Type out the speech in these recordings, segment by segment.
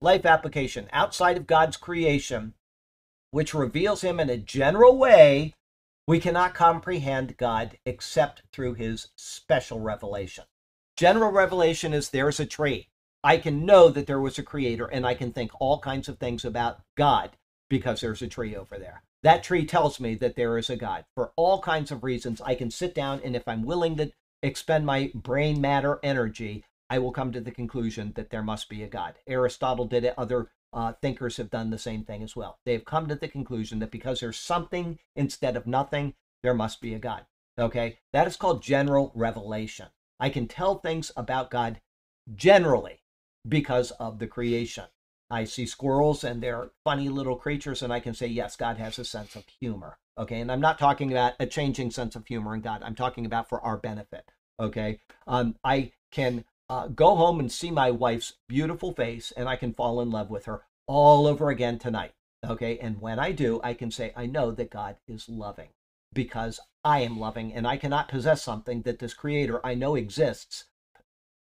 life application outside of God's creation, which reveals Him in a general way, we cannot comprehend God except through His special revelation. General revelation is there's a tree. I can know that there was a creator and I can think all kinds of things about God because there's a tree over there. That tree tells me that there is a God. For all kinds of reasons, I can sit down and if I'm willing to expend my brain matter energy, I will come to the conclusion that there must be a God. Aristotle did it, other uh, thinkers have done the same thing as well. They've come to the conclusion that because there's something instead of nothing, there must be a God. Okay? That is called general revelation. I can tell things about God generally because of the creation. I see squirrels and they're funny little creatures, and I can say, yes, God has a sense of humor. Okay. And I'm not talking about a changing sense of humor in God. I'm talking about for our benefit. Okay. Um, I can uh, go home and see my wife's beautiful face, and I can fall in love with her all over again tonight. Okay. And when I do, I can say, I know that God is loving because I am loving and I cannot possess something that this creator I know exists.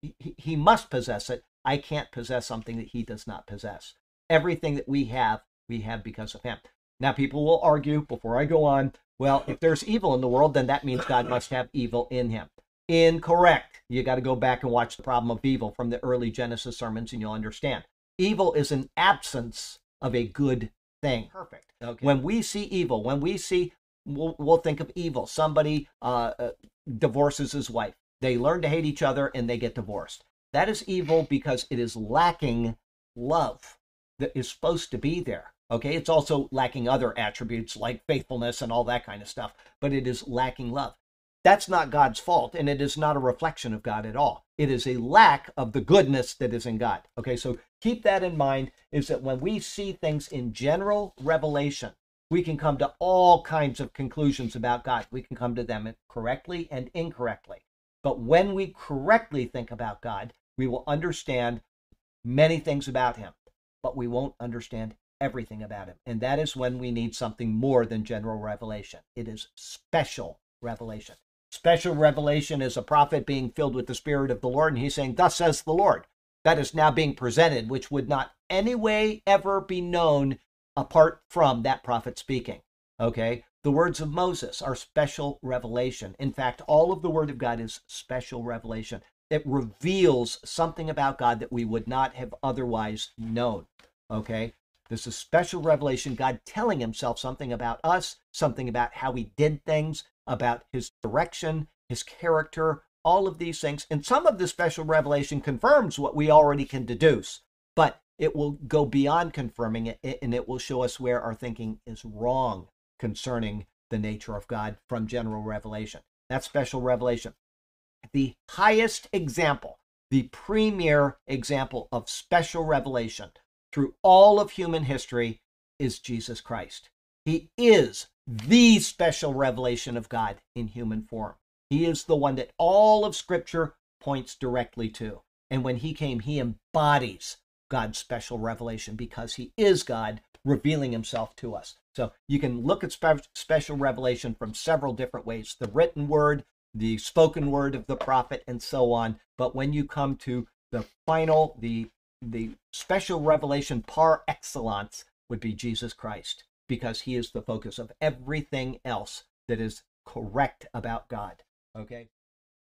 He, he must possess it. I can't possess something that he does not possess. Everything that we have, we have because of him. Now, people will argue before I go on, well, if there's evil in the world, then that means God must have evil in him. Incorrect. You got to go back and watch the problem of evil from the early Genesis sermons and you'll understand. Evil is an absence of a good thing. Perfect. Okay. When we see evil, when we see, we'll, we'll think of evil. Somebody uh, uh, divorces his wife. They learn to hate each other and they get divorced. That is evil because it is lacking love that is supposed to be there. Okay, it's also lacking other attributes like faithfulness and all that kind of stuff, but it is lacking love. That's not God's fault, and it is not a reflection of God at all. It is a lack of the goodness that is in God. Okay, so keep that in mind is that when we see things in general revelation, we can come to all kinds of conclusions about God. We can come to them correctly and incorrectly. But when we correctly think about God, we will understand many things about Him, but we won't understand everything about Him. And that is when we need something more than general revelation, it is special revelation. Special revelation is a prophet being filled with the Spirit of the Lord, and he's saying, Thus says the Lord. That is now being presented, which would not any way ever be known apart from that prophet speaking. Okay? The words of Moses are special revelation. In fact, all of the Word of God is special revelation. It reveals something about God that we would not have otherwise known. Okay? This is special revelation, God telling Himself something about us, something about how He did things, about his direction, his character, all of these things. And some of the special revelation confirms what we already can deduce, but it will go beyond confirming it and it will show us where our thinking is wrong concerning the nature of God from general revelation. That's special revelation. The highest example, the premier example of special revelation through all of human history is Jesus Christ. He is the special revelation of God in human form. He is the one that all of Scripture points directly to. And when he came, he embodies God's special revelation because he is God revealing himself to us. So you can look at spe- special revelation from several different ways the written word, the spoken word of the prophet, and so on. But when you come to the final, the the special revelation par excellence would be Jesus Christ because he is the focus of everything else that is correct about God. Okay?